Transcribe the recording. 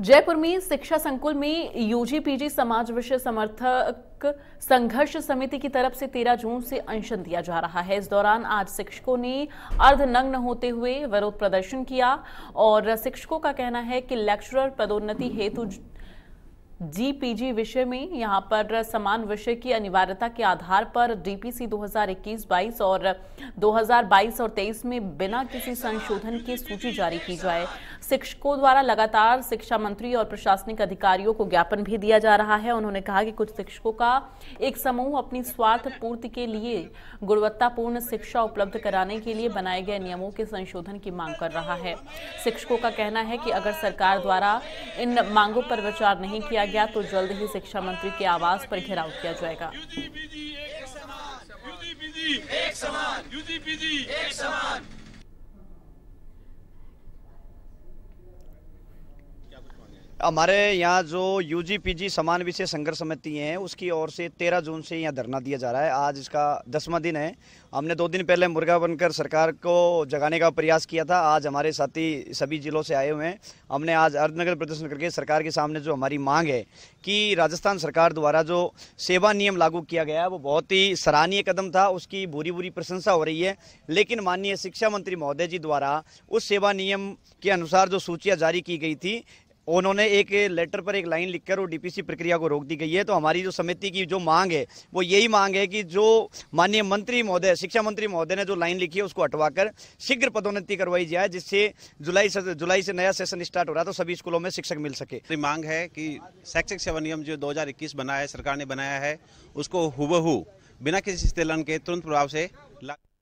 जयपुर में शिक्षा संकुल में यूजी पीजी समाज विषय समर्थक संघर्ष समिति की तरफ से 13 जून से अनशन दिया जा रहा है इस दौरान आज शिक्षकों ने अर्धनग्न होते हुए विरोध प्रदर्शन किया और शिक्षकों का कहना है कि लेक्चरर पदोन्नति हेतु जीपीजी विषय में यहाँ पर समान विषय की अनिवार्यता के आधार पर डीपीसी 2021-22 और 2022 और 23 में बिना किसी संशोधन की सूची जारी की जाए शिक्षकों द्वारा लगातार शिक्षा मंत्री और प्रशासनिक अधिकारियों को ज्ञापन भी दिया जा रहा है उन्होंने कहा कि कुछ शिक्षकों का एक समूह अपनी स्वार्थ पूर्ति के लिए गुणवत्तापूर्ण शिक्षा उपलब्ध कराने के लिए बनाए गए नियमों के संशोधन की मांग कर रहा है शिक्षकों का कहना है कि अगर सरकार द्वारा इन मांगों पर विचार नहीं किया गया तो जल्द ही शिक्षा मंत्री के आवास पर घेराव किया जाएगा एक समान हमारे यहाँ जो यू जी समान विषय संघर्ष समिति हैं उसकी ओर से तेरह जून से यहाँ धरना दिया जा रहा है आज इसका दसवां दिन है हमने दो दिन पहले मुर्गा बनकर सरकार को जगाने का प्रयास किया था आज हमारे साथी सभी जिलों से आए हुए हैं हमने आज अर्धनगर प्रदर्शन करके सरकार के सामने जो हमारी मांग है कि राजस्थान सरकार द्वारा जो सेवा नियम लागू किया गया है वो बहुत ही सराहनीय कदम था उसकी बुरी बुरी प्रशंसा हो रही है लेकिन माननीय शिक्षा मंत्री महोदय जी द्वारा उस सेवा नियम के अनुसार जो सूचियाँ जारी की गई थी उन्होंने एक लेटर पर एक लाइन लिखकर वो डीपीसी प्रक्रिया को रोक दी गई है तो हमारी जो समिति की जो मांग है वो यही मांग है कि जो माननीय मंत्री महोदय शिक्षा मंत्री महोदय ने जो लाइन लिखी है उसको हटवाकर शीघ्र पदोन्नति करवाई जाए जिससे जुलाई से जुलाई से नया सेशन स्टार्ट हो रहा है तो सभी स्कूलों में शिक्षक मिल सके मांग है कि शैक्षिक सेवा नियम जो दो बनाया है सरकार ने बनाया है उसको हुबहू बिना किसी के तुरंत प्रभाव से